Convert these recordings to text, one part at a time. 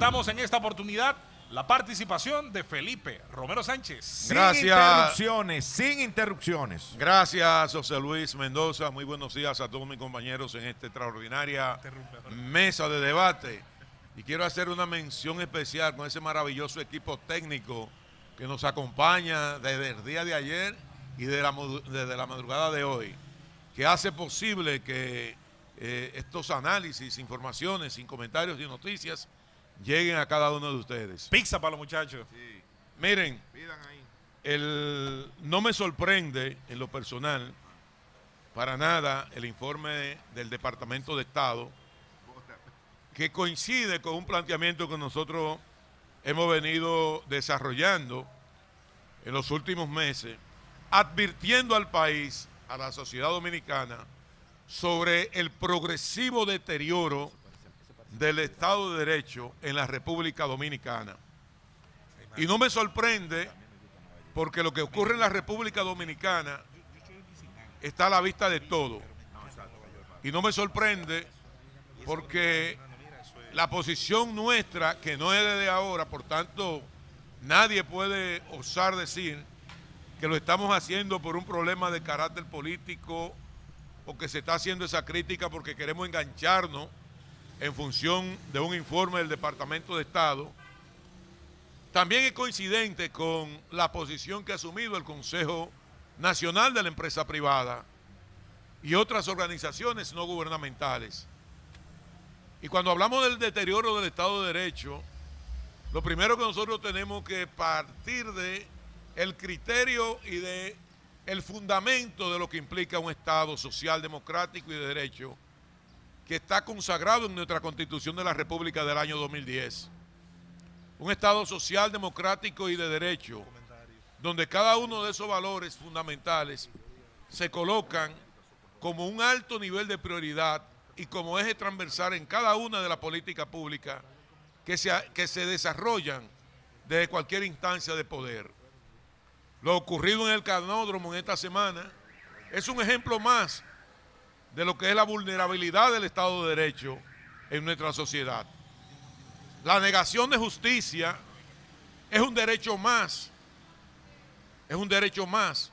Estamos en esta oportunidad la participación de Felipe Romero Sánchez. Sin interrupciones, sin interrupciones. Gracias, José Luis Mendoza. Muy buenos días a todos mis compañeros en esta extraordinaria mesa de debate. Y quiero hacer una mención especial con ese maravilloso equipo técnico que nos acompaña desde el día de ayer y de desde la madrugada de hoy, que hace posible que eh, estos análisis, informaciones, sin comentarios y noticias lleguen a cada uno de ustedes. Pizza para los muchachos. Miren, no me sorprende en lo personal para nada el informe del Departamento de Estado que coincide con un planteamiento que nosotros hemos venido desarrollando en los últimos meses, advirtiendo al país, a la sociedad dominicana, sobre el progresivo deterioro del Estado de Derecho en la República Dominicana. Y no me sorprende porque lo que ocurre en la República Dominicana está a la vista de todo. Y no me sorprende porque la posición nuestra, que no es de ahora, por tanto, nadie puede osar decir que lo estamos haciendo por un problema de carácter político o que se está haciendo esa crítica porque queremos engancharnos en función de un informe del Departamento de Estado, también es coincidente con la posición que ha asumido el Consejo Nacional de la Empresa Privada y otras organizaciones no gubernamentales. Y cuando hablamos del deterioro del Estado de Derecho, lo primero que nosotros tenemos que partir de el criterio y de el fundamento de lo que implica un Estado social, democrático y de derecho que está consagrado en nuestra Constitución de la República del año 2010. Un Estado social, democrático y de derecho, donde cada uno de esos valores fundamentales se colocan como un alto nivel de prioridad y como eje transversal en cada una de las políticas públicas que se, que se desarrollan desde cualquier instancia de poder. Lo ocurrido en el canódromo en esta semana es un ejemplo más de lo que es la vulnerabilidad del Estado de Derecho en nuestra sociedad. La negación de justicia es un derecho más, es un derecho más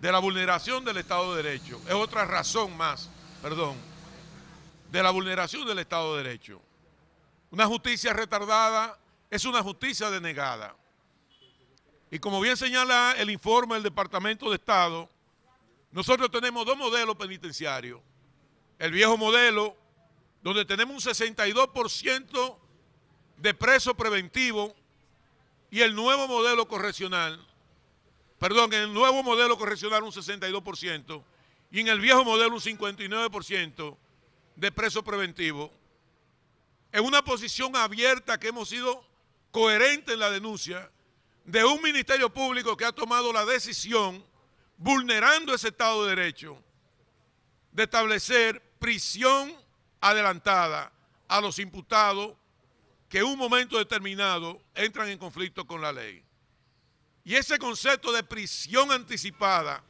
de la vulneración del Estado de Derecho, es otra razón más, perdón, de la vulneración del Estado de Derecho. Una justicia retardada es una justicia denegada. Y como bien señala el informe del Departamento de Estado, nosotros tenemos dos modelos penitenciarios. El viejo modelo, donde tenemos un 62% de preso preventivo y el nuevo modelo correccional, perdón, en el nuevo modelo correccional un 62% y en el viejo modelo un 59% de preso preventivo. En una posición abierta que hemos sido coherentes en la denuncia de un ministerio público que ha tomado la decisión vulnerando ese Estado de Derecho de establecer prisión adelantada a los imputados que en un momento determinado entran en conflicto con la ley. Y ese concepto de prisión anticipada,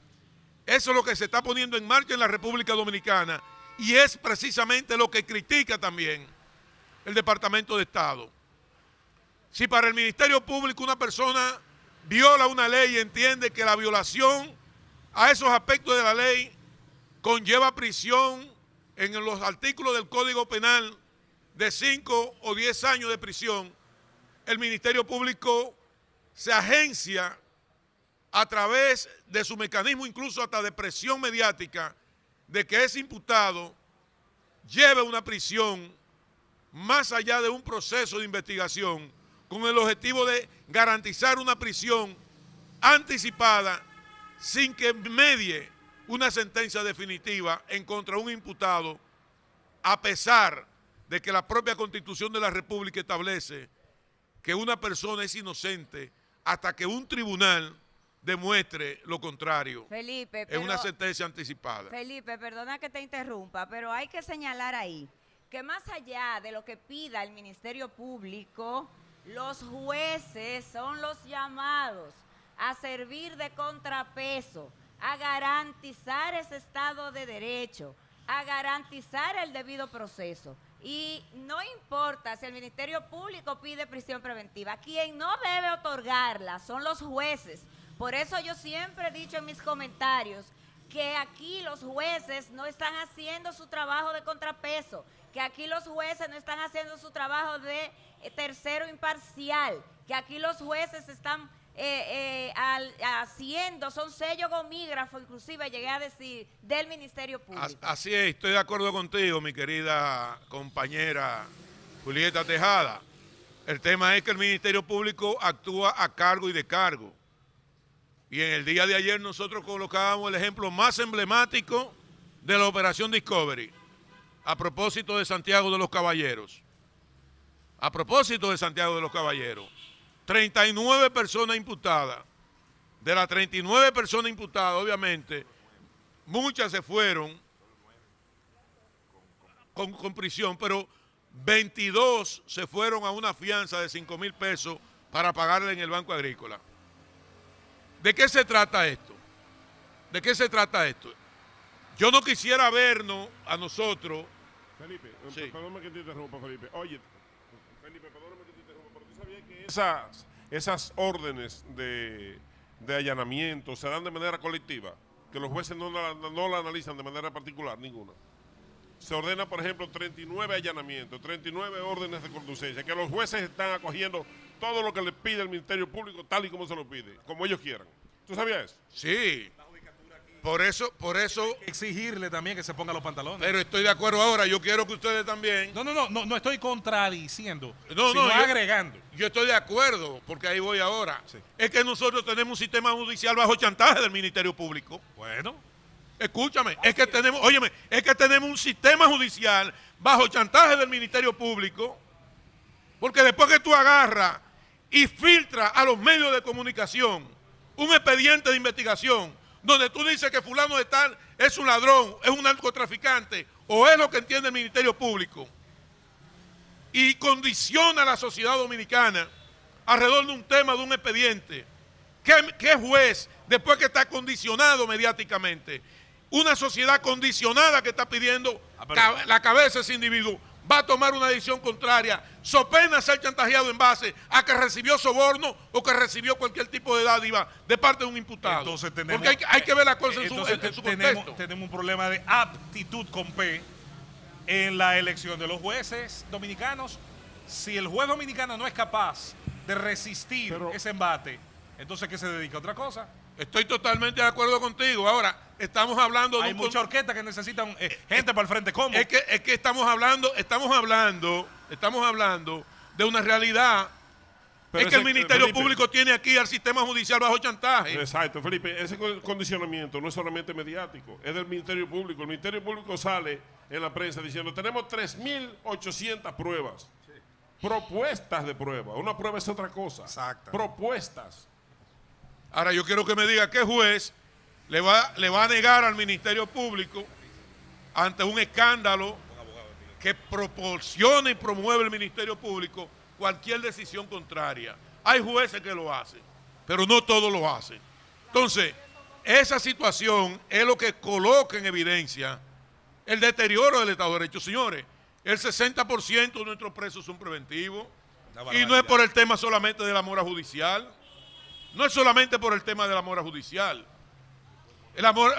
eso es lo que se está poniendo en marcha en la República Dominicana y es precisamente lo que critica también el Departamento de Estado. Si para el Ministerio Público una persona viola una ley y entiende que la violación a esos aspectos de la ley conlleva prisión en los artículos del Código Penal de 5 o 10 años de prisión, el Ministerio Público se agencia a través de su mecanismo incluso hasta de presión mediática de que ese imputado lleve una prisión más allá de un proceso de investigación con el objetivo de garantizar una prisión anticipada sin que medie una sentencia definitiva en contra de un imputado, a pesar de que la propia Constitución de la República establece que una persona es inocente hasta que un tribunal demuestre lo contrario. Felipe, es una sentencia anticipada. Felipe, perdona que te interrumpa, pero hay que señalar ahí que más allá de lo que pida el Ministerio Público, los jueces son los llamados a servir de contrapeso, a garantizar ese Estado de Derecho, a garantizar el debido proceso. Y no importa si el Ministerio Público pide prisión preventiva, quien no debe otorgarla son los jueces. Por eso yo siempre he dicho en mis comentarios que aquí los jueces no están haciendo su trabajo de contrapeso, que aquí los jueces no están haciendo su trabajo de eh, tercero imparcial, que aquí los jueces están eh, eh, haciendo, son sellos gomígrafos, inclusive llegué a decir, del Ministerio Público. Así es, estoy de acuerdo contigo, mi querida compañera Julieta Tejada. El tema es que el Ministerio Público actúa a cargo y de cargo. Y en el día de ayer nosotros colocábamos el ejemplo más emblemático de la operación Discovery, a propósito de Santiago de los Caballeros. A propósito de Santiago de los Caballeros 39 personas imputadas. De las 39 personas imputadas, obviamente, muchas se fueron con, prisión, pero 22 se fueron a una fianza de 5 mil pesos para pagarle en el Banco Agrícola. ¿De qué se trata esto? ¿De qué se trata esto? Yo no quisiera vernos a nosotros. Felipe, no eh, perdóname que te interrumpa, Felipe. Oye, Felipe, perdóname que te interrumpa, pero tú sabías que esas, esas órdenes de, allanamiento se dan de manera colectiva, que los jueces no la, analizan de manera particular, ninguna. Se ordena, por ejemplo, 39 allanamientos, 39 órdenes de conducencia, que los jueces están acogiendo todo lo que le pide el Ministerio Público, tal y como se lo pide, como ellos quieran. ¿Tú sabías eso? Sí. Por eso, por eso. Exigirle también que se ponga los pantalones. Pero estoy de acuerdo ahora. Yo quiero que ustedes también. No, no, no, no, estoy contradiciendo. No, sino no. agregando. Yo, estoy de acuerdo, porque ahí voy ahora. Es que nosotros tenemos un sistema judicial bajo chantaje del Ministerio Público. Bueno. Escúchame, es que tenemos, óyeme, es que tenemos un sistema judicial bajo chantaje del Ministerio Público. Porque después que tú agarras y filtras a los medios de comunicación un expediente de investigación donde tú dices que fulano de tal es un ladrón, es un narcotraficante, o es lo que entiende el Ministerio Público, y condiciona a la sociedad dominicana alrededor de un tema, de un expediente. ¿Qué, juez, después que está condicionado mediáticamente, una sociedad condicionada que está pidiendo ah, la cabeza de ese individuo, va a tomar una decisión contraria, so pena ser chantajeado en base a que recibió soborno o que recibió cualquier tipo de dádiva de parte de un imputado. Entonces tenemos, Porque hay, que ver la cosa en su, Tenemos un problema de aptitud con P en la elección de los jueces dominicanos. Si el juez dominicano no es capaz de resistir ese embate, entonces ¿qué se dedica a otra cosa? Estoy totalmente de acuerdo contigo. Ahora, estamos hablando de. Hay mucha orquesta que necesitan eh, eh, gente eh, para el frente ¿Cómo? Es que, estamos hablando, estamos hablando, estamos hablando de una realidad es que el Ministerio Público tiene aquí al sistema judicial bajo chantaje. Exacto, Felipe. Ese condicionamiento no es solamente mediático, es del Ministerio Público. El Ministerio Público sale en la prensa diciendo, tenemos 3.800 pruebas. Propuestas de prueba. Una prueba es otra cosa. Exacto. Propuestas. Ahora yo quiero que me diga qué juez le va, le va a negar al Ministerio Público ante un escándalo que proporciona y promueve el Ministerio Público cualquier decisión contraria. Hay jueces que lo hacen, pero no todos lo hacen. Entonces, esa situación es lo que coloca en evidencia el deterioro del Estado de Derecho. Señores, el 60% de nuestros presos son preventivos y no es por el tema solamente de la mora judicial. No es solamente por el tema de la mora judicial. la, mora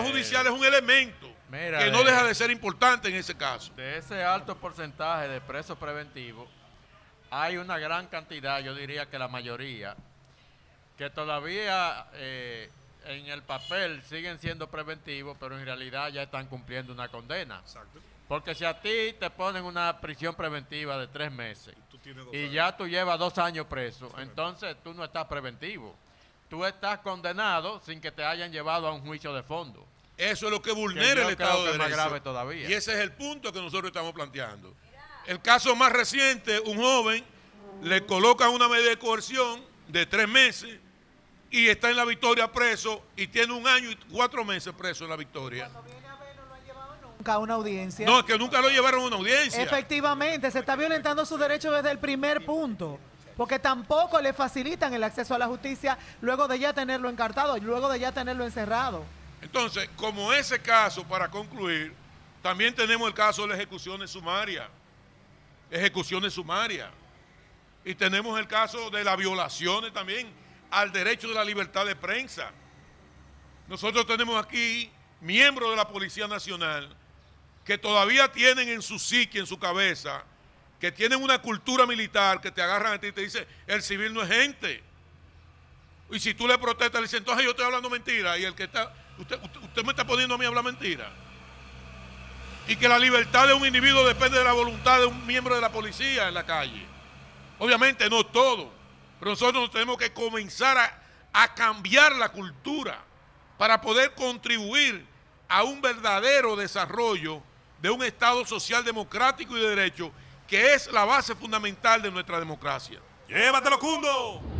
eh. judicial es un elemento que no deja eh. de ser importante en ese caso. De ese alto porcentaje de presos preventivos, hay una gran cantidad, yo diría que la mayoría, que todavía eh, en el papel siguen siendo preventivos, pero en realidad ya están cumpliendo una condena. Exacto. Porque si a ti te ponen una prisión preventiva de tres meses y ya tú llevas dos años preso. Entonces tú no estás preventivo. Tú estás condenado sin que te hayan llevado a un juicio de fondo. Eso es lo que vulnera el Estado de Derecho. todavía. Y ese es el punto que nosotros estamos planteando. El caso más reciente, un joven le coloca una medida de coerción de tres meses y está en la victoria preso y tiene un año y cuatro meses preso en la victoria nunca a una audiencia. No, es que nunca lo llevaron a una audiencia. Efectivamente, se está violentando su derecho desde el primer punto. Porque tampoco le facilitan el acceso a la justicia luego de ya tenerlo encartado, luego de ya tenerlo encerrado. Entonces, como ese caso, para concluir, también tenemos el caso de las ejecuciones sumarias. Ejecuciones sumarias. Y tenemos el caso de las violaciones también al derecho de la libertad de prensa. Nosotros tenemos aquí miembros de la Policía Nacional que todavía tienen en su psique, en su cabeza, que tienen una cultura militar, que te agarran a ti y te dicen, el civil no es gente. Y si tú le protestas, le dicen, entonces yo estoy hablando mentira. Y el que está, usted, usted, me está poniendo a mí a hablar mentira. Y que la libertad de un individuo depende de la voluntad de un miembro de la policía en la calle. Obviamente no todo, pero nosotros tenemos que comenzar a, a cambiar la cultura para poder contribuir a un verdadero desarrollo de un Estado social democrático y de derecho que es la base fundamental de nuestra democracia. Llévatelo, Cundo.